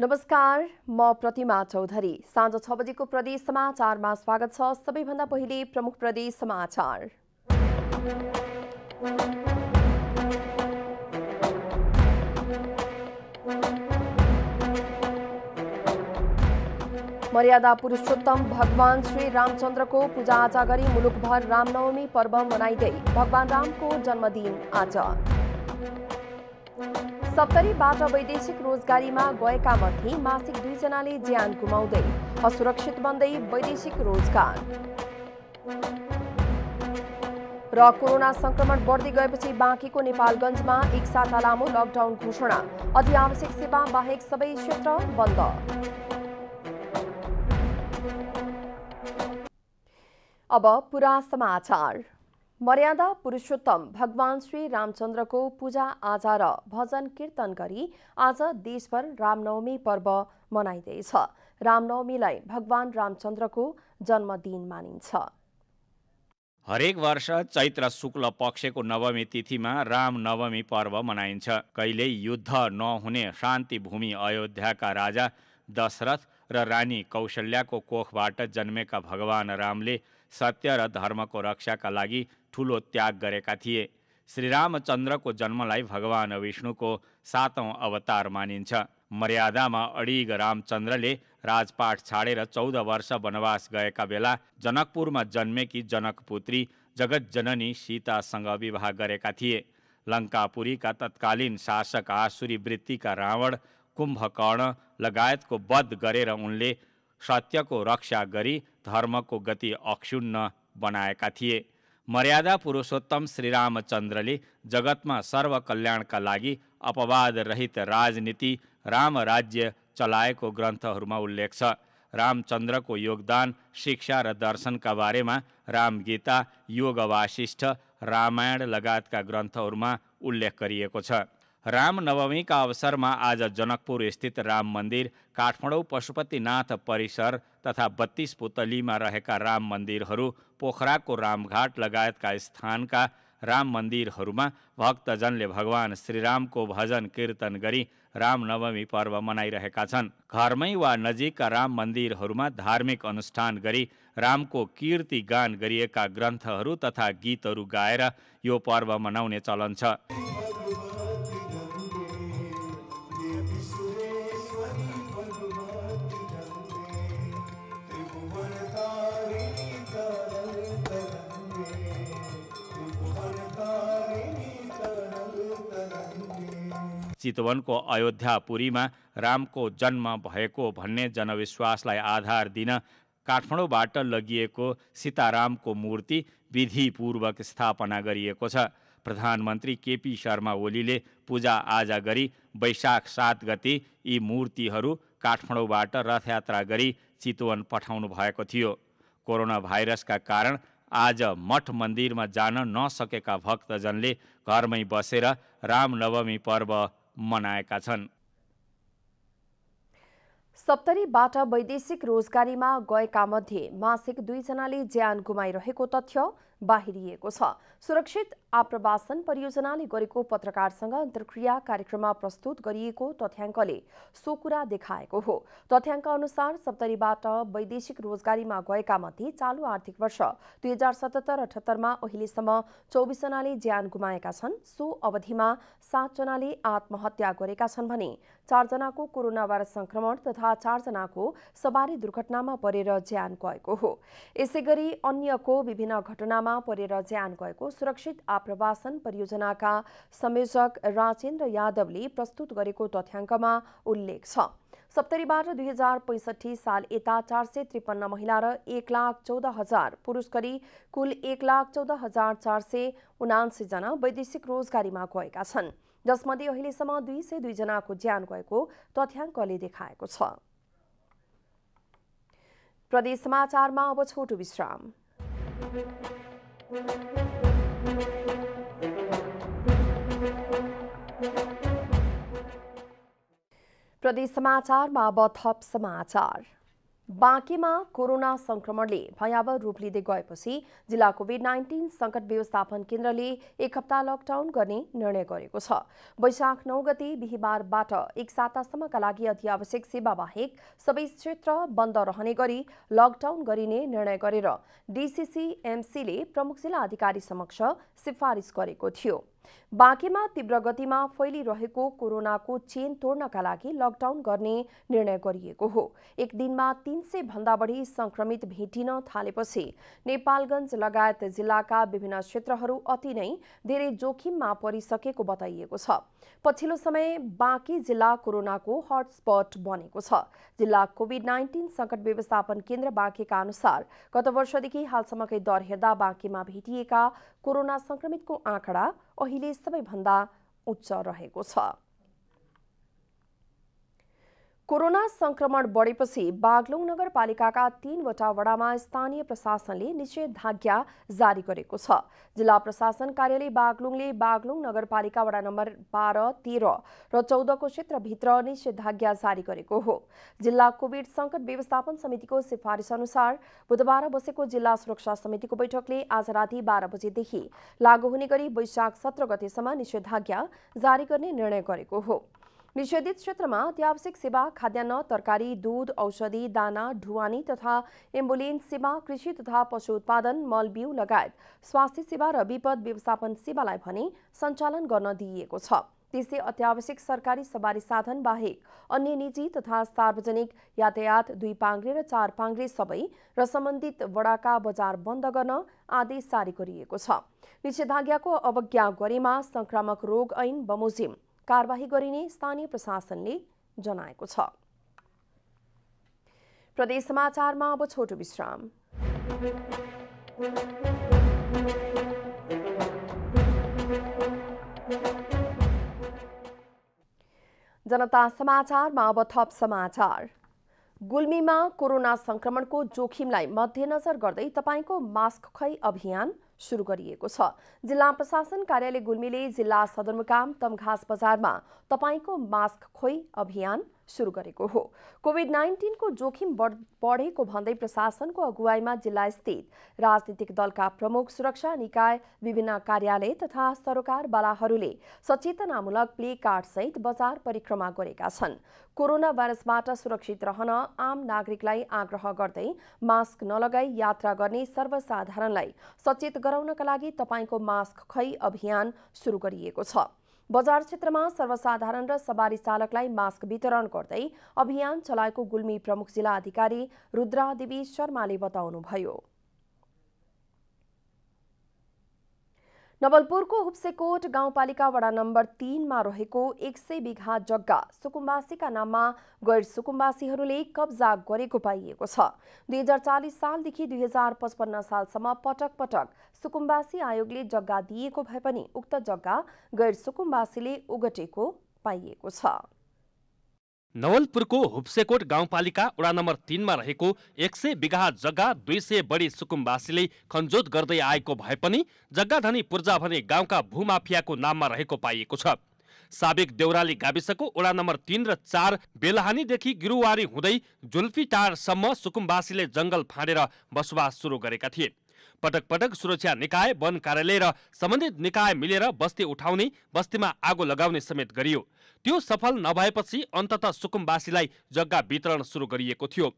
नमस्कार म प्रतिमा चौधरी साँझ छ बजेको प्रदेश समाचारमा स्वागत छ सबैभन्दा पहिले प्रमुख प्रदेश समाचार मर्यादा पुरुषोत्तम भगवान श्री रामचन्द्रको पूजाआजा गरी मुलुकभर रामनवमी पर्व मनाइँदै भगवान रामको जन्मदिन आज सप्तरीबाट वैदेशिक रोजगारीमा गएका मध्ये मासिक दुईजनाले ज्यान गुमाउँदै असुरक्षित बन्दै वैदेशिक रोजगार र कोरोना संक्रमण बढ्दै गएपछि बाँकीको नेपालगञ्जमा एक साता लामो लकडाउन घोषणा अति आवश्यक सेवा बाहेक सबै क्षेत्र बन्द अब पुरा समाचार मर्यादा पुरुषोत्तम भगवान श्री रामचन्द्रको पूजा आजा र भजन कीर्तन गरी आज देशभर रामनवमी पर्व मनाइँदैछ रामनवमीलाई भगवान रामचन्द्रको जन्मदिन मानिन्छ हरेक वर्ष चैत्र शुक्ल पक्षको नवमी तिथिमा रामनवमी पर्व मनाइन्छ कहिल्यै युद्ध नहुने शान्ति भूमि अयोध्याका राजा दशरथ र रा रानी कौशल्याको कोखबाट जन्मेका भगवान रामले सत्य र धर्मको रक्षाका लागि ठुलो त्याग गरेका थिए श्री रामचन्द्रको जन्मलाई भगवान विष्णुको सातौँ अवतार मानिन्छ मर्यादामा अडिग रामचन्द्रले राजपाठ छाडेर चौध वर्ष वनवास गएका बेला जनकपुरमा जन्मेकी जनकपुत्री जगतजननी सीतासँग विवाह गरेका थिए लङ्कापुरीका तत्कालीन शासक आसुरी वृत्तिका रावण कुम्भकर्ण लगायतको वध गरेर उनले सत्यको रक्षा गरी धर्मको गति अक्षुण्ण बनाएका थिए मर्यादा पुरुषोत्तम श्रीरामचन्द्रले जगतमा सर्वकल्याणका लागि अपवाद रहित राजनीति राम राज्य चलाएको ग्रन्थहरूमा उल्लेख छ रामचन्द्रको योगदान शिक्षा र दर्शनका बारेमा रामगीता योग रामायण लगायतका ग्रन्थहरूमा उल्लेख गरिएको छ रामनवमीका अवसरमा आज जनकपुर स्थित राम मन्दिर काठमाडौँ पशुपतिनाथ परिसर तथा बत्तीस पुतलीमा रहेका राम मन्दिरहरू पोखराको रामघाट लगायतका स्थानका राम मन्दिरहरूमा भक्तजनले भगवान श्रीरामको भजन कीर्तन गरी रामनवमी पर्व मनाइरहेका छन् घरमै वा नजिकका राम मन्दिरहरूमा धार्मिक अनुष्ठान गरी रामको कीर्ति गान गरिएका ग्रन्थहरू तथा गीतहरू गाएर यो पर्व मनाउने चलन छ चितवनको अयोध्यापुरीमा रामको जन्म भएको भन्ने जनविश्वासलाई आधार दिन काठमाडौँबाट लगिएको सीतारामको मूर्ति विधिपूर्वक स्थापना गरिएको छ प्रधानमन्त्री केपी शर्मा ओलीले पूजा आजा गरी वैशाख सात गति यी मूर्तिहरू काठमाडौँबाट रथयात्रा गरी चितवन पठाउनु भएको थियो कोरोना भाइरसका कारण आज मठ मन्दिरमा जान नसकेका भक्तजनले घरमै बसेर रामनवमी पर्व मनाएका छन् सप्तरीबाट वैदेशिक रोजगारीमा गएका मध्ये मासिक दुईजनाले ज्यान गुमाइरहेको तथ्य बाहिरिएको छ सुरक्षित आप्रवासन परियोजनाले गरेको पत्रकारसँग अन्तर्क्रिया कार्यक्रममा प्रस्तुत गरिएको तथ्याङ्कले सो कुरा देखाएको हो तथ्याङ्क अनुसार सप्तरीबाट वैदेशिक रोजगारीमा गएका मध्ये चालु आर्थिक वर्ष दुई हजार सतहत्तर अठहत्तरमा अहिलेसम्म चौबिसजनाले ज्यान गुमाएका छन् सो अवधिमा सातजनाले आत्महत्या गरेका छन् भने चारजनाको कोरोना भाइरस संक्रमण तथा चारजनाको सवारी दुर्घटनामा परेर ज्यान गएको हो यसै गरी अन्यको विभिन्न घटनामा समस्यामा परेर ज्यान गएको सुरक्षित आप्रवासन परियोजनाका संयोजक राजेन्द्र यादवले प्रस्तुत गरेको तथ्याङ्कमा उल्लेख छ सप्तरीबाट दुई हजार पैँसठी साल यता चार सय त्रिपन्न महिला र एक लाख चौध हजार पुरुष गरी कुल एक लाख चौध हजार चार सय उनासीजना वैदेशिक रोजगारीमा गएका छन् जसमध्ये अहिलेसम्म दुई सय दुईजनाको ज्यान गएको तथ्याङ्कले देखाएको छ प्रदेश समाचारमा अब छोटो विश्राम प्रदेश समाचारमा अब थप समाचार बाँकीमा कोरोना संक्रमणले भयावह रूप लिँदै गएपछि जिल्ला कोभिड नाइन्टिन सङ्कट व्यवस्थापन केन्द्रले एक हप्ता लकडाउन गर्ने निर्णय गरेको छ वैशाख नौ गते बिहिबारबाट एक सातासम्मका लागि आवश्यक सेवा बाहेक सबै क्षेत्र बन्द रहने गरी लकडाउन गरिने निर्णय गरेर डिसिसिएमसीले प्रमुख जिल्ला अधिकारी समक्ष सिफारिस गरेको थियो बाँकेमा तीव्र गतिमा फैलिरहेको कोरोनाको चेन तोड्नका लागि लकडाउन गर्ने निर्णय गरिएको हो एक दिनमा तीन सय भन्दा बढी संक्रमित भेटिन थालेपछि नेपालगञ्ज लगायत जिल्लाका विभिन्न क्षेत्रहरू अति नै धेरै जोखिममा परिसकेको बताइएको छ पछिल्लो समय बाँकी जिल्ला कोरोनाको हटस्पट बनेको छ जिल्ला कोविड नाइन्टिन संकट व्यवस्थापन केन्द्र बाँकेका अनुसार गत वर्षदेखि हालसम्मकै दर हेर्दा बाँकेमा भेटिएका कोरोना संक्रमितको आँकडा अहिले सबैभन्दा उच्च रहेको छ कोरोना संक्रमण बढेपछि बागलुङ नगरपालिकाका तीनवटा वडामा स्थानीय प्रशासनले निषेधाज्ञा जारी गरेको छ जिल्ला प्रशासन कार्यालय बागलुङले बागलुङ नगरपालिका वडा नम्बर बाह्र तेह्र र चौधको क्षेत्रभित्र निषेधाज्ञा जारी गरेको हो जिल्ला कोविड संकट व्यवस्थापन समितिको सिफारिस अनुसार बुधबार बसेको जिल्ला सुरक्षा समितिको बैठकले आज राति बाह्र बजेदेखि लागू हुने गरी वैशाख सत्र गतेसम्म निषेधाज्ञा जारी गर्ने निर्णय गरेको हो निषेधित क्षेत्रमा अत्यावश्यक सेवा खाद्यान्न तरकारी दूध औषधि दाना ढुवानी तथा एम्बुलेन्स सेवा कृषि तथा पशु उत्पादन मल बिउ लगायत स्वास्थ्य सेवा र विपद व्यवस्थापन सेवालाई भने सञ्चालन गर्न दिइएको छ त्यसै अत्यावश्यक सरकारी सवारी साधन बाहेक अन्य निजी तथा सार्वजनिक यातायात दुई पाङ्ग्रे र चार पाङ्ग्रे सबै र सम्बन्धित वडाका बजार बन्द गर्न आदेश जारी गरिएको छ निषेधाज्ञाको अवज्ञा गरेमा संक्रामक रोग ऐन बमोजिम कार्यवाही गरिने स्थानीय प्रशासनले जनाएको छ प्रदेश समाचारमा अब छोटो विश्राम जनता समाचारमा अब थप समाचार गुल्मीमा कोरोना संक्रमणको जोखिमलाई मध्यनजर गर्दै तपाईँको मास्क खै अभियान सुरु गरिएको छ जिल्ला प्रशासन कार्यालय गुल्मीले जिल्ला सदरमुकाम तमघास बजारमा तपाईँको मास्क खोइ अभियान सुरु गरेको हो कोभिड नाइन्टिनको जोखिम बढेको भन्दै प्रशासनको अगुवाईमा जिल्लास्थित राजनीतिक दलका प्रमुख सुरक्षा निकाय विभिन्न कार्यालय तथा सरकारवालाहरूले सचेतनामूलक प्ले कार्डसहित बजार परिक्रमा गरेका छन् कोरोना भाइरसबाट सुरक्षित रहन आम नागरिकलाई आग्रह गर्दै मास्क नलगाई यात्रा गर्ने सर्वसाधारणलाई सचेत गराउनका लागि तपाईँको मास्क खै अभियान सुरु गरिएको छ बजार क्षेत्रमा सर्वसाधारण र सवारी चालकलाई मास्क वितरण गर्दै अभियान चलाएको गुल्मी प्रमुख जिल्ला अधिकारी रुद्रादेवी शर्माले बताउनुभयो नवलपुरको हुप्सेकोट गाउँपालिका वडा नम्बर तिनमा रहेको एक सय बिघा जग्गा सुकुम्बासीका नाममा गैर सुकुम्बासीहरूले कब्जा गरेको पाइएको छ दुई हजार चालिस सालदेखि दुई हजार पचपन्न सालसम्म पटक पटक सुकुम्बासी आयोगले जग्गा दिएको भए पनि उक्त जग्गा गैर सुकुम्बासीले ओगटेको पाइएको छ नवलपुरको हुप्सेकोट गाउँपालिका वडा नम्बर तिनमा रहेको एक सय बिघा जग्गा दुई सय बढी सुकुम्बासीले खनजोत गर्दै आएको भए पनि जग्गाधनी पूर्जा भने गाउँका भूमाफियाको नाममा रहेको पाइएको छ साबिक देउराली गाविसको वडा नम्बर तिन र चार बेलहानीदेखि गिरुवारी हुँदै टारसम्म सुकुम्बासीले जङ्गल फाँडेर बसोबास सुरु गरेका थिए पटक पटक सुरक्षा निकाय वन कार्यालय र सम्बन्धित निकाय मिलेर बस्ती उठाउने बस्तीमा आगो लगाउने समेत गरियो त्यो सफल नभएपछि अन्तत सुकुमवासीलाई जग्गा वितरण सुरु गरिएको थियो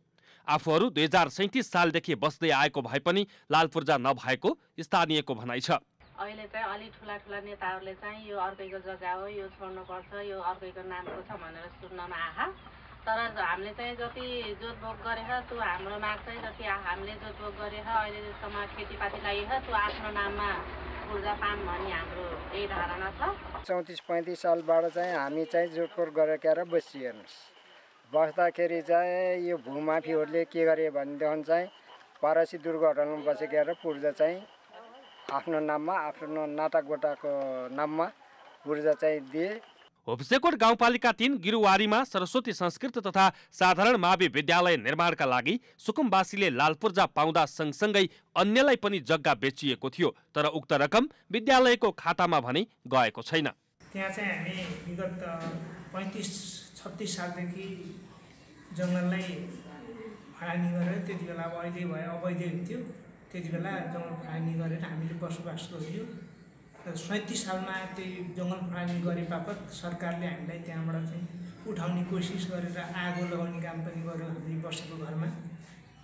आफूहरू दुई हजार सैतिस सालदेखि बस्दै आएको भए पनि लाल पूर्जा नभएको स्थानीयको भनाइ छ अहिले चाहिँ अलि ठुला ठुला नेताहरूले चाहिँ यो अर्कैको जग्गा हो यो छोड्नुपर्छ यो अर्कैको नामको छ भनेर सुन्नमा आहा तर हामीले चाहिँ जति जोतभोग गरेर त्यो हाम्रो माग चाहिँ जति हामीले जोतभोग गरेर अहिलेसम्म खेतीपाती छ त्यो आफ्नो नाममा ऊर्जा पाम भन्ने हाम्रो यही धारणा छ चौतिस पैँतिस सालबाट चाहिँ हामी चाहिँ जोतपोर गरेर बसी हेर्नुहोस् बस्दाखेरि चाहिँ यो भूमाफीहरूले के गरे भनेदेखि चाहिँ परासी दुर्घटनामा बसेर पूर्जा चाहिँ आफ्नो नाममा आफ्नो नाता गोटाको नाममा पूर्जा चाहिँ दिए होप्सेकोट गाउँपालिका तीन गिरुवारीमा सरस्वती संस्कृत तथा साधारण मावि विद्यालय निर्माणका लागि सुकुमवासीले लालपूर्जा पाउँदा सँगसँगै अन्यलाई पनि जग्गा बेचिएको थियो तर उक्त रकम विद्यालयको खातामा भने गएको छैन त्यहाँ चाहिँ हामी विगत पैँतिस छत्तिस सालदेखि जङ्गललाई फानी गरेर त्यति बेला अब अहिले भयो अवैध हुन्थ्यो त्यति बेला जङ्गल फानी गरेर हामीले बसोबास गरियो सैँतिस सालमा त्यही जङ्गल फार्मिङ गरे बापत सरकारले हामीलाई त्यहाँबाट चाहिँ उठाउने कोसिस गरेर आगो लगाउने काम पनि गऱ्यो हामीले बसेको घरमा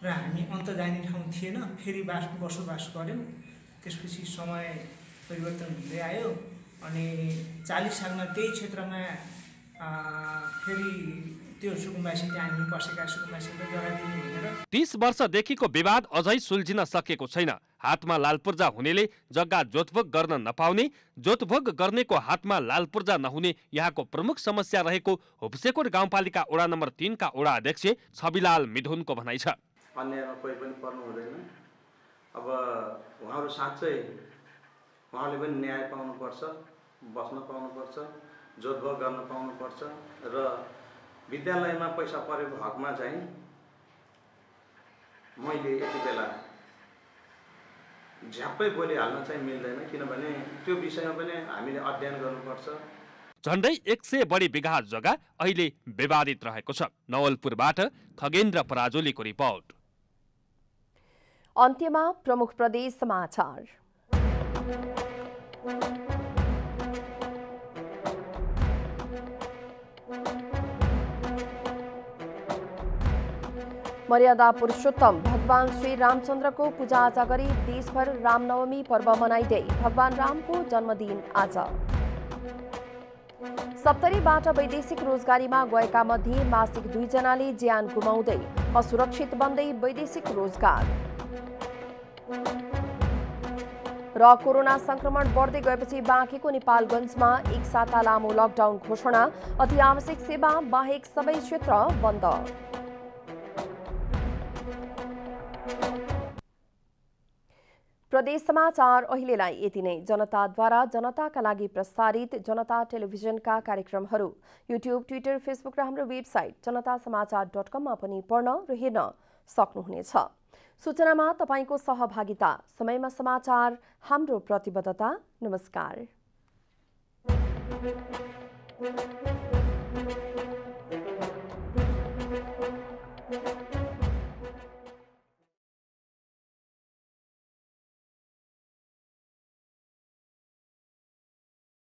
र हामी अन्त जाने ठाउँ थिएन फेरि बास बसोबास गऱ्यौँ त्यसपछि समय परिवर्तन हुँदै आयो अनि चालिस सालमा त्यही क्षेत्रमा फेरि त्यो सुकुम्बासी त्यहाँ हामी बसेका सुकुम्बासीलाई जग्गा दिनु भनेर तिस वर्षदेखिको विवाद अझै सुल्झिन सकेको छैन हातमा लालपूर्जा हुनेले जग्गा जोतभोग गर्न नपाउने जोतभोग गर्नेको हातमा लालपूर्जा नहुने यहाँको प्रमुख समस्या रहेको हुप्सेकोट गाउँपालिका वडा नम्बर तिनका वडा अध्यक्ष छविलाल मिधुनको भनाइ छ अन्यमा कोही पनि पर्नु हुँदैन अब उहाँहरू साँच्चै उहाँले पनि न्याय पाउनुपर्छ बस्न पाउनुपर्छ जोतभोग गर्न पाउनुपर्छ र विद्यालयमा पैसा परेको हकमा चाहिँ मैले यति बेला झ्याप्पै बोलिहाल्न चाहिँ मिल्दैन किनभने त्यो विषयमा पनि हामीले अध्ययन गर्नुपर्छ झन्डै एक सय बढी बिघा जग्गा अहिले विवादित रहेको छ नवलपुरबाट खगेन्द्र पराजुलीको रिपोर्ट अन्त्यमा प्रमुख प्रदेश समाचार मर्यादा पुरुषोत्तम भगवान श्री रामचन्द्रको पूजाआजा गरी देशभर रामनवमी पर्व मनाइँदै भगवान रामको जन्मदिन आज सप्तरीबाट वैदेशिक रोजगारीमा गएका मध्ये मासिक दुईजनाले ज्यान गुमाउँदै असुरक्षित बन्दै वैदेशिक रोजगार र कोरोना संक्रमण बढ्दै गएपछि बाँकेको नेपालगञ्जमा एक साता लामो लकडाउन घोषणा अति आवश्यक सेवा बाहेक सबै क्षेत्र बन्द प्रदेश समाचार अहिलेलाई यति नै जनताद्वारा जनताका लागि प्रसारित जनता टेलिभिजनका कार्यक्रमहरू युट्युब ट्विटर फेसबुक र हाम्रो वेबसाइट जनता समाचार डट कममा पनि पढ्न र हेर्न सक्नुहुनेछ सूचनामा तपाईँको सहभागिता समयमा समाचार हाम्रो प्रतिबद्धता नमस्कार